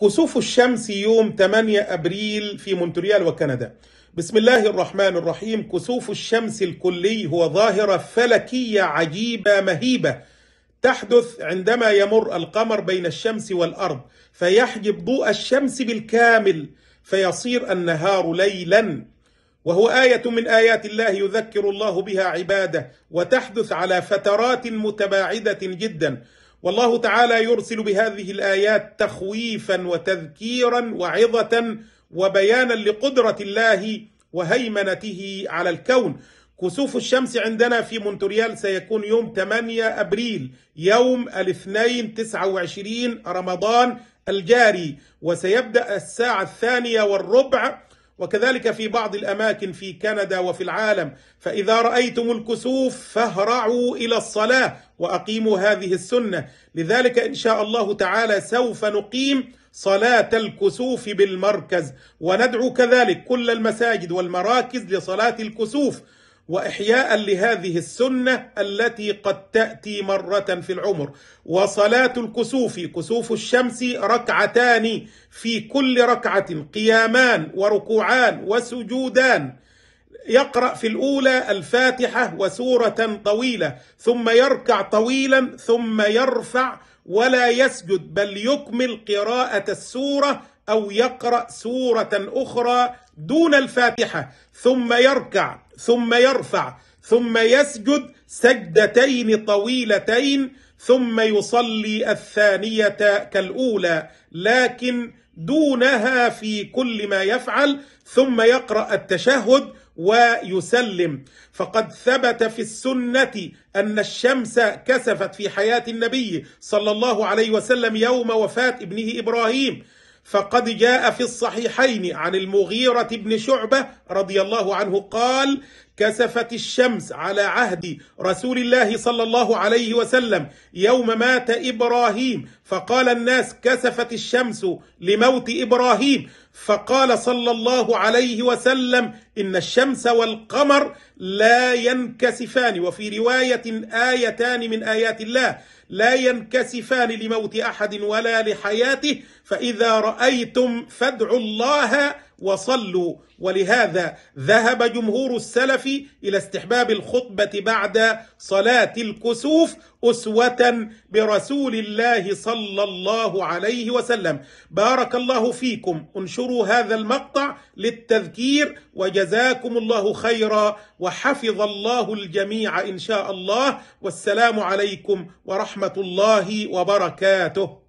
كسوف الشمس يوم 8 أبريل في مونتريال وكندا بسم الله الرحمن الرحيم كسوف الشمس الكلي هو ظاهرة فلكية عجيبة مهيبة تحدث عندما يمر القمر بين الشمس والأرض فيحجب ضوء الشمس بالكامل فيصير النهار ليلا وهو آية من آيات الله يذكر الله بها عباده وتحدث على فترات متباعدة جدا والله تعالى يرسل بهذه الايات تخويفا وتذكيرا وعظه وبيانا لقدره الله وهيمنته على الكون كسوف الشمس عندنا في مونتريال سيكون يوم 8 أبريل يوم الاثنين 29 رمضان الجاري وسيبدأ الساعة الثانية والربع وكذلك في بعض الأماكن في كندا وفي العالم فإذا رأيتم الكسوف فاهرعوا إلى الصلاة وأقيموا هذه السنة لذلك إن شاء الله تعالى سوف نقيم صلاة الكسوف بالمركز وندعو كذلك كل المساجد والمراكز لصلاة الكسوف واحياء لهذه السنه التي قد تاتي مره في العمر وصلاه الكسوف كسوف الشمس ركعتان في كل ركعه قيامان وركوعان وسجودان يقرا في الاولى الفاتحه وسوره طويله ثم يركع طويلا ثم يرفع ولا يسجد بل يكمل قراءه السوره او يقرا سوره اخرى دون الفاتحة ثم يركع ثم يرفع ثم يسجد سجدتين طويلتين ثم يصلي الثانية كالأولى لكن دونها في كل ما يفعل ثم يقرأ التشهد ويسلم فقد ثبت في السنة أن الشمس كسفت في حياة النبي صلى الله عليه وسلم يوم وفاة ابنه إبراهيم فقد جاء في الصحيحين عن المغيرة بن شعبة رضي الله عنه قال كسفت الشمس على عهد رسول الله صلى الله عليه وسلم يوم مات إبراهيم فقال الناس كسفت الشمس لموت إبراهيم فقال صلى الله عليه وسلم إن الشمس والقمر لا ينكسفان وفي رواية آيتان من آيات الله لا ينكسفان لموت أحد ولا لحياته فإذا رأيتم فادعوا الله وصلوا ولهذا ذهب جمهور السلف الى استحباب الخطبه بعد صلاه الكسوف اسوه برسول الله صلى الله عليه وسلم بارك الله فيكم انشروا هذا المقطع للتذكير وجزاكم الله خيرا وحفظ الله الجميع ان شاء الله والسلام عليكم ورحمه الله وبركاته